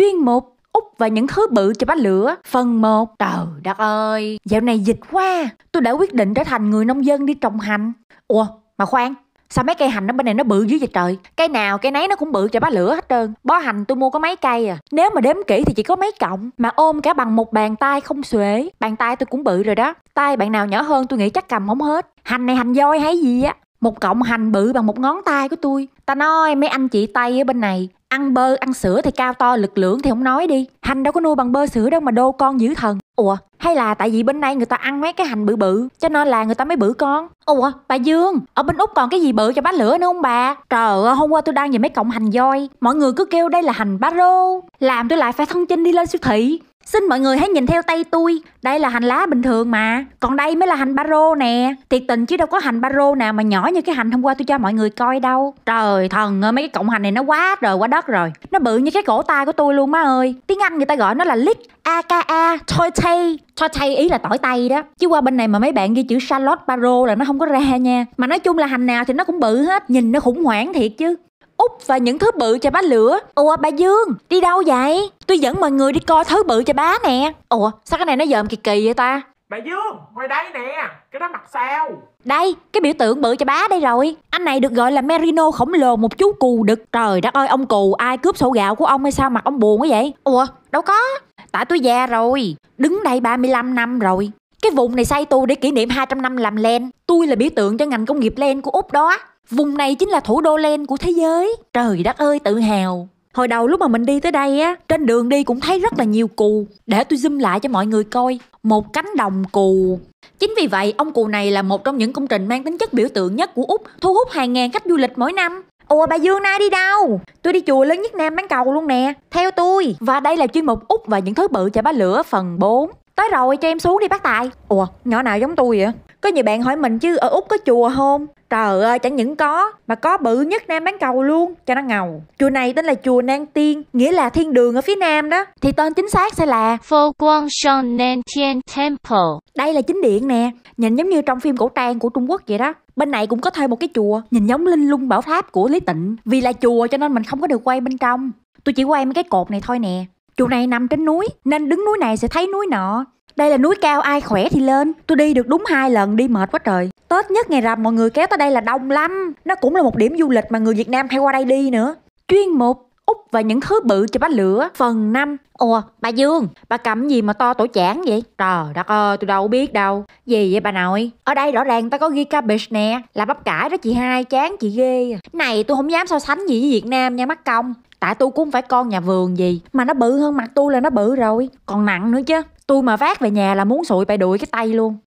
chuyên mục Úc và những thứ bự cho bá lửa Phần 1 Trời đất ơi Dạo này dịch quá Tôi đã quyết định trở thành người nông dân đi trồng hành Ủa mà khoan Sao mấy cây hành ở bên này nó bự dữ vậy trời Cây nào cây nấy nó cũng bự cho bá lửa hết trơn Bó hành tôi mua có mấy cây à Nếu mà đếm kỹ thì chỉ có mấy cọng Mà ôm cả bằng một bàn tay không xuể Bàn tay tôi cũng bự rồi đó Tay bạn nào nhỏ hơn tôi nghĩ chắc cầm không hết Hành này hành voi hay gì á một cọng hành bự bằng một ngón tay của tôi ta nói mấy anh chị tây ở bên này ăn bơ ăn sữa thì cao to lực lưỡng thì không nói đi hành đâu có nuôi bằng bơ sữa đâu mà đô con dữ thần ủa hay là tại vì bên này người ta ăn mấy cái hành bự bự cho nên là người ta mới bự con ủa bà dương ở bên úc còn cái gì bự cho bá lửa nữa không bà trời ơi hôm qua tôi đang về mấy cọng hành voi mọi người cứ kêu đây là hành bá rô làm tôi lại phải thân chinh đi lên siêu thị Xin mọi người hãy nhìn theo tay tôi Đây là hành lá bình thường mà Còn đây mới là hành ba rô nè Thiệt tình chứ đâu có hành ba rô nào mà nhỏ như cái hành hôm qua tôi cho mọi người coi đâu Trời thần ơi mấy cái cọng hành này nó quá rồi quá đất rồi Nó bự như cái cổ tay của tôi luôn má ơi Tiếng Anh người ta gọi nó là lít AKA Tortay Tortay ý là tỏi tây đó Chứ qua bên này mà mấy bạn ghi chữ salad baro là nó không có ra nha Mà nói chung là hành nào thì nó cũng bự hết Nhìn nó khủng hoảng thiệt chứ út và những thứ bự cho bá lửa ủa bà dương đi đâu vậy tôi dẫn mọi người đi coi thứ bự cho bá nè ủa sao cái này nó dòm kỳ kỳ vậy ta bà dương ngồi đây nè cái đó mặt sao đây cái biểu tượng bự cho bá đây rồi anh này được gọi là merino khổng lồ một chú cù đực trời đất ơi ông cù ai cướp sổ gạo của ông hay sao mặt ông buồn quá vậy ủa đâu có tại tôi già rồi đứng đây 35 năm rồi cái vùng này xây tu để kỷ niệm 200 năm làm len tôi là biểu tượng cho ngành công nghiệp len của úc đó vùng này chính là thủ đô len của thế giới trời đất ơi tự hào hồi đầu lúc mà mình đi tới đây á trên đường đi cũng thấy rất là nhiều cù để tôi zoom lại cho mọi người coi một cánh đồng cù chính vì vậy ông cù này là một trong những công trình mang tính chất biểu tượng nhất của úc thu hút hàng ngàn khách du lịch mỗi năm Ủa bà Dương nay đi đâu? Tôi đi chùa lớn nhất Nam bán cầu luôn nè Theo tôi Và đây là chuyên mục Úc và những thứ bự chả bá lửa phần 4 Tới rồi cho em xuống đi bác Tài Ủa nhỏ nào giống tôi vậy? Có nhiều bạn hỏi mình chứ ở Úc có chùa không? trời ơi chẳng những có mà có bự nhất nam bán cầu luôn cho nó ngầu chùa này tên là chùa Nang tiên nghĩa là thiên đường ở phía nam đó thì tên chính xác sẽ là Fo Quang Sơn Nang Tiên Temple đây là chính điện nè nhìn giống như trong phim cổ trang của trung quốc vậy đó bên này cũng có thêm một cái chùa nhìn giống linh lung bảo tháp của lý tịnh vì là chùa cho nên mình không có được quay bên trong tôi chỉ quay mấy cái cột này thôi nè chùa này nằm trên núi nên đứng núi này sẽ thấy núi nọ đây là núi cao ai khỏe thì lên tôi đi được đúng hai lần đi mệt quá trời Tết nhất ngày rằm mọi người kéo tới đây là đông lắm Nó cũng là một điểm du lịch mà người Việt Nam hay qua đây đi nữa Chuyên mục Úc và những thứ bự cho bách lửa Phần 5 Ủa bà Dương Bà cầm gì mà to tổ chản vậy Trời đất ơi tôi đâu biết đâu Gì vậy bà nội Ở đây rõ ràng ta có ghi cabbage nè Là bắp cải đó chị hai chán chị ghê à. Này tôi không dám so sánh gì với Việt Nam nha mắt công Tại tôi cũng không phải con nhà vườn gì Mà nó bự hơn mặt tôi là nó bự rồi Còn nặng nữa chứ Tôi mà vác về nhà là muốn sụi bày đuổi cái tay luôn